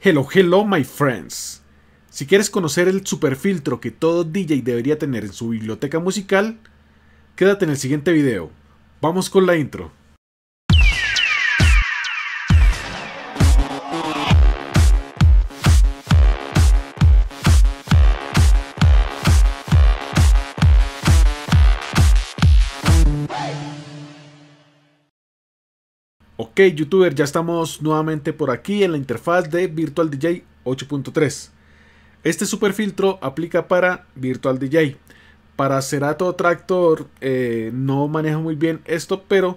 Hello, hello, my friends. Si quieres conocer el superfiltro que todo DJ debería tener en su biblioteca musical, quédate en el siguiente video. Vamos con la intro. Ok, youtuber, ya estamos nuevamente por aquí en la interfaz de Virtual DJ 8.3. Este superfiltro aplica para Virtual DJ. Para Cerato Tractor eh, no maneja muy bien esto, pero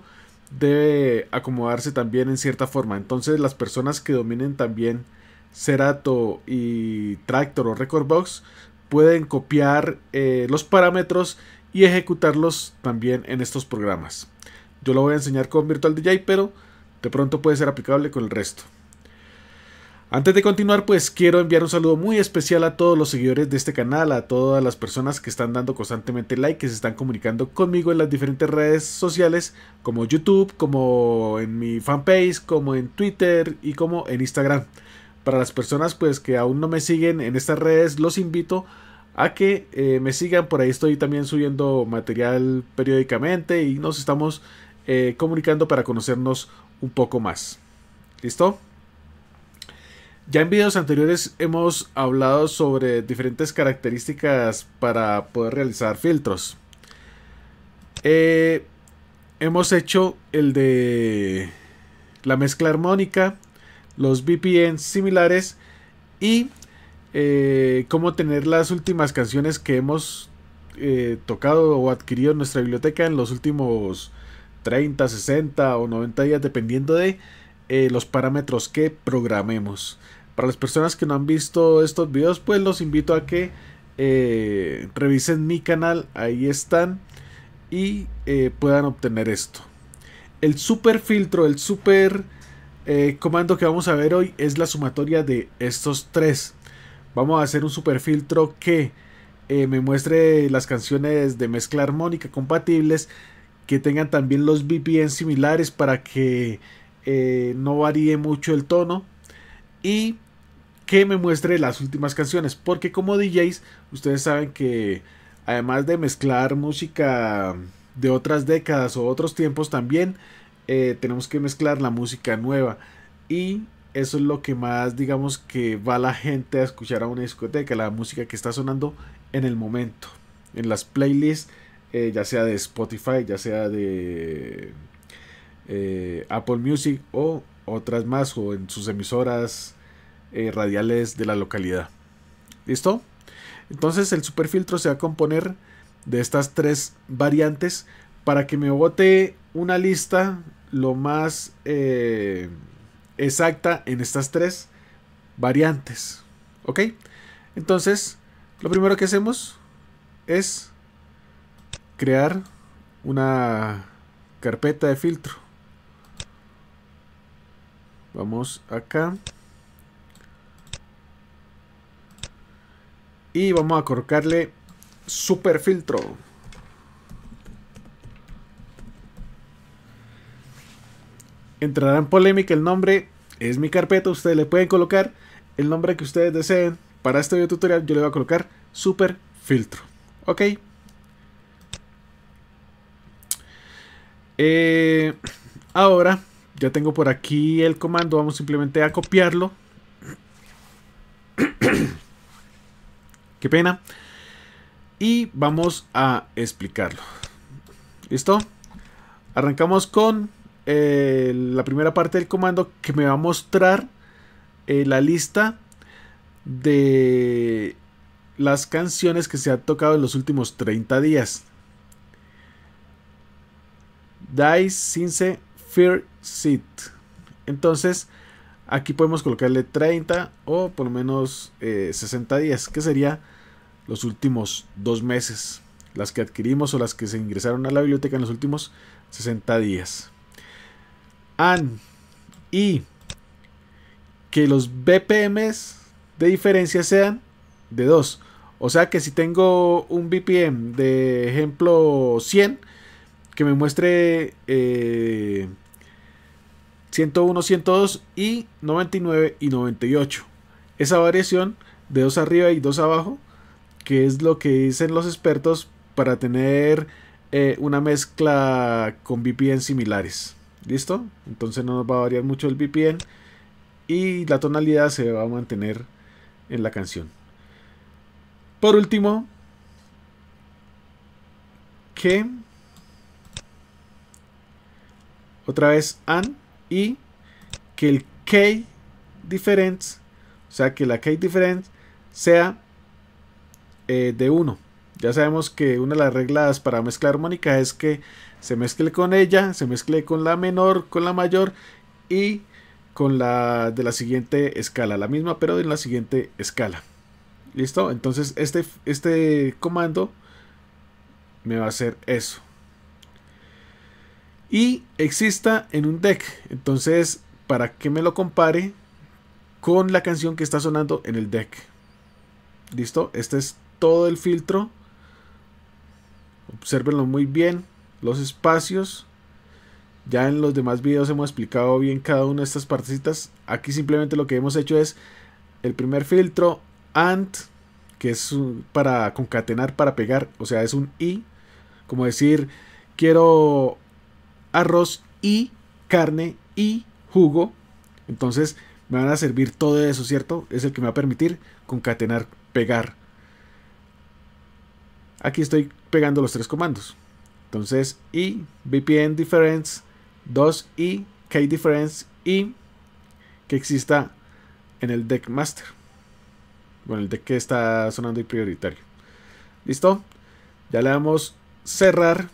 debe acomodarse también en cierta forma. Entonces las personas que dominen también Serato y Tractor o Recordbox pueden copiar eh, los parámetros y ejecutarlos también en estos programas. Yo lo voy a enseñar con Virtual DJ, pero de pronto puede ser aplicable con el resto. Antes de continuar, pues quiero enviar un saludo muy especial a todos los seguidores de este canal, a todas las personas que están dando constantemente like, que se están comunicando conmigo en las diferentes redes sociales, como YouTube, como en mi fanpage, como en Twitter y como en Instagram. Para las personas pues que aún no me siguen en estas redes, los invito a que eh, me sigan. Por ahí estoy también subiendo material periódicamente y nos estamos eh, comunicando para conocernos un poco más. ¿Listo? Ya en vídeos anteriores hemos hablado sobre diferentes características para poder realizar filtros. Eh, hemos hecho el de la mezcla armónica, los VPN similares y eh, cómo tener las últimas canciones que hemos eh, tocado o adquirido en nuestra biblioteca en los últimos 30, 60 o 90 días dependiendo de eh, los parámetros que programemos. Para las personas que no han visto estos videos, pues los invito a que eh, revisen mi canal, ahí están, y eh, puedan obtener esto. El super filtro, el super comando que vamos a ver hoy es la sumatoria de estos tres. Vamos a hacer un super filtro que me muestre las canciones de mezcla armónica compatibles que tengan también los VPN similares para que eh, no varíe mucho el tono y que me muestre las últimas canciones porque como DJs ustedes saben que además de mezclar música de otras décadas o otros tiempos también eh, tenemos que mezclar la música nueva y eso es lo que más digamos que va la gente a escuchar a una discoteca la música que está sonando en el momento en las playlists eh, ya sea de Spotify, ya sea de eh, Apple Music o otras más, o en sus emisoras eh, radiales de la localidad. ¿Listo? Entonces el superfiltro se va a componer de estas tres variantes para que me bote una lista lo más exacta en estas tres variantes. ¿Ok? Entonces, lo primero que hacemos es crear una carpeta de filtro. Vamos acá. Y vamos a colocarle super filtro. Entrará en polémica el nombre. Es mi carpeta. Ustedes le pueden colocar el nombre que ustedes deseen. Para este video tutorial yo le voy a colocar super filtro. Ok. Eh, ahora, ya tengo por aquí el comando. Vamos simplemente a copiarlo. Qué pena. Y vamos a explicarlo. ¿Listo? Arrancamos con eh, la primera parte del comando que me va a mostrar eh, la lista de las canciones que se han tocado en los últimos 30 días. Dice Since FIRST Seat. Entonces, aquí podemos colocarle 30 o por lo menos 60 eh, días, que sería los últimos dos meses. Las que adquirimos o las que se ingresaron a la biblioteca en los últimos 60 días. And y que los BPMs de diferencia sean de 2. O sea que si tengo un BPM de ejemplo 100, que me muestre 101, eh, 102 y 99 y 98. Esa variación de 2 arriba y 2 abajo, que es lo que dicen los expertos para tener eh, una mezcla con VPN similares. ¿Listo? Entonces no nos va a variar mucho el VPN y la tonalidad se va a mantener en la canción. Por último, que otra vez AND y que el key difference, o sea que la key difference sea eh, de 1. Ya sabemos que una de las reglas para mezclar armónica es que se mezcle con ella, se mezcle con la menor, con la mayor y con la de la siguiente escala, la misma pero en la siguiente escala. ¿Listo? Entonces este, este comando me va a hacer eso y exista en un deck. Entonces, para que me lo compare con la canción que está sonando en el deck. ¿Listo? Este es todo el filtro. Obsérvenlo muy bien. Los espacios. Ya en los demás videos hemos explicado bien cada una de estas partecitas. Aquí simplemente lo que hemos hecho es el primer filtro AND, que es para concatenar, para pegar. O sea, es un I. Como decir, quiero arroz y carne y jugo. Entonces me van a servir todo eso, ¿cierto? Es el que me va a permitir concatenar, pegar. Aquí estoy pegando los tres comandos. Entonces, y VPN difference, 2 y difference y que exista en el deck master. Bueno, el deck que está sonando y prioritario. ¿Listo? Ya le damos cerrar.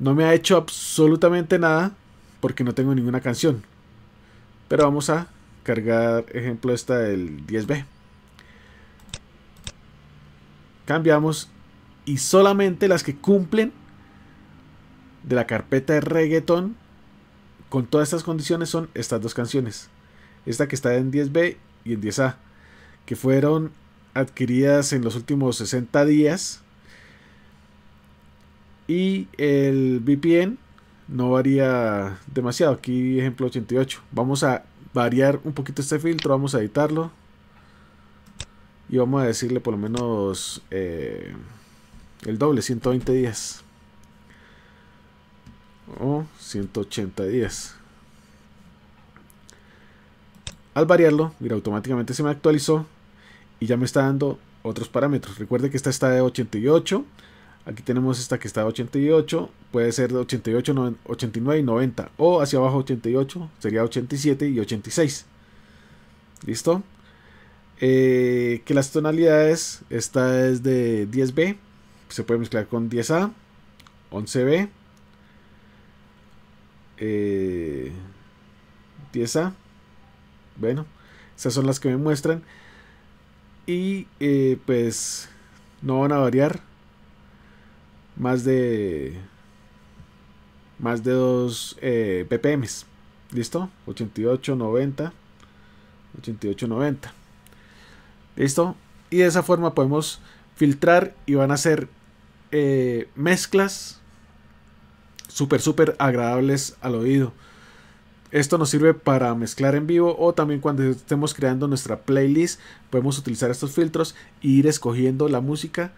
No me ha hecho absolutamente nada porque no tengo ninguna canción. Pero vamos a cargar, ejemplo, esta del 10B. Cambiamos y solamente las que cumplen de la carpeta de reggaeton con todas estas condiciones son estas dos canciones. Esta que está en 10B y en 10A, que fueron adquiridas en los últimos 60 días y el VPN no varía demasiado. Aquí ejemplo 88. Vamos a variar un poquito este filtro, vamos a editarlo y vamos a decirle por lo menos eh, el doble, 120 días o 180 días. Al variarlo, mira, automáticamente se me actualizó y ya me está dando otros parámetros. Recuerde que esta está de 88 Aquí tenemos esta que está a 88, puede ser de 88, 89 y 90. O hacia abajo 88, sería 87 y 86. ¿Listo? Eh, que las tonalidades, esta es de 10B, se puede mezclar con 10A, 11B, 10A, bueno, esas son las que me muestran y eh, pues no van a variar más de más de 2 eh, listo 88 90 88 90 listo y de esa forma podemos filtrar y van a ser eh, mezclas súper súper agradables al oído esto nos sirve para mezclar en vivo o también cuando estemos creando nuestra playlist podemos utilizar estos filtros e ir escogiendo la música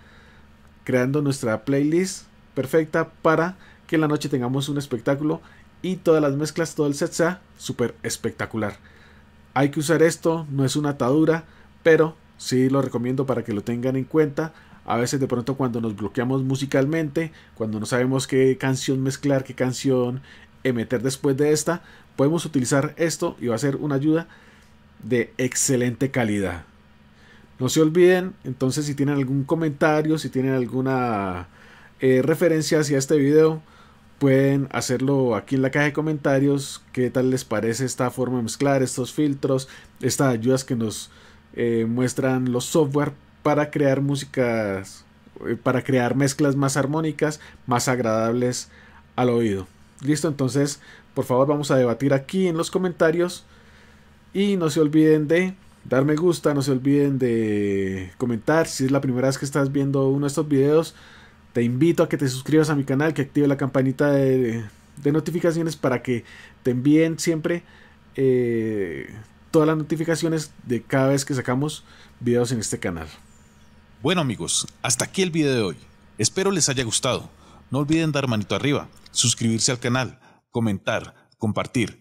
creando nuestra playlist perfecta para que en la noche tengamos un espectáculo y todas las mezclas, todo el set sea súper espectacular. Hay que usar esto, no es una atadura, pero sí lo recomiendo para que lo tengan en cuenta. A veces de pronto cuando nos bloqueamos musicalmente, cuando no sabemos qué canción mezclar, qué canción meter después de esta, podemos utilizar esto y va a ser una ayuda de excelente calidad. No se olviden, entonces si tienen algún comentario, si tienen alguna eh, referencia hacia este video, pueden hacerlo aquí en la caja de comentarios. ¿Qué tal les parece esta forma de mezclar estos filtros, estas ayudas que nos eh, muestran los software para crear músicas, eh, para crear mezclas más armónicas, más agradables al oído? Listo, entonces por favor vamos a debatir aquí en los comentarios y no se olviden de Darme me gusta, no se olviden de comentar. Si es la primera vez que estás viendo uno de estos videos, te invito a que te suscribas a mi canal, que active la campanita de, notificaciones para que te envíen siempre eh, todas las notificaciones de cada vez que sacamos videos en este canal. Bueno amigos, hasta aquí el video de hoy. Espero les haya gustado. No olviden dar manito arriba, suscribirse al canal, comentar, compartir